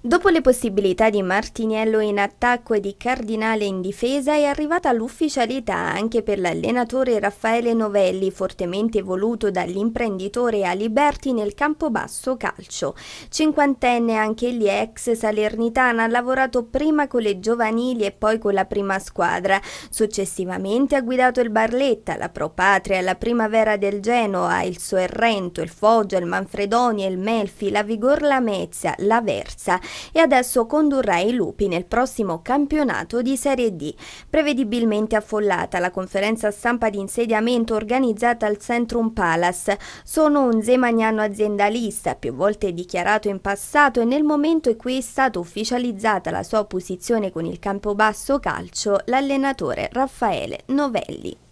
Dopo le possibilità di Martiniello in attacco e di Cardinale in difesa è arrivata l'ufficialità anche per l'allenatore Raffaele Novelli, fortemente voluto dall'imprenditore Aliberti nel Campobasso Calcio. Cinquantenne anche lì ex salernitana, ha lavorato prima con le giovanili e poi con la prima squadra. Successivamente ha guidato il Barletta, la Pro Patria, la Primavera del Genoa, il Sorrento, il Foggia, il Manfredoni, il Melfi, la Vigor Lamezia, la Versa e adesso condurrà i lupi nel prossimo campionato di Serie D. Prevedibilmente affollata la conferenza stampa di insediamento organizzata al Centrum Palace. Sono un zemagnano aziendalista, più volte dichiarato in passato e nel momento in cui è stata ufficializzata la sua posizione con il Campobasso Calcio, l'allenatore Raffaele Novelli.